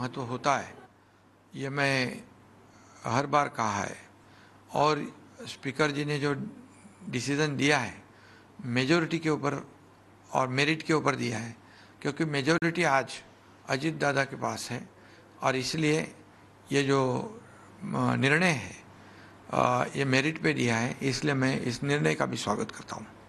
महत्व तो होता है ये मैं हर बार कहा है और स्पीकर जी ने जो डिसीज़न दिया है मेजोरिटी के ऊपर और मेरिट के ऊपर दिया है क्योंकि मेजोरिटी आज अजीत दादा के पास है और इसलिए ये जो निर्णय है ये मेरिट पे दिया है इसलिए मैं इस निर्णय का भी स्वागत करता हूँ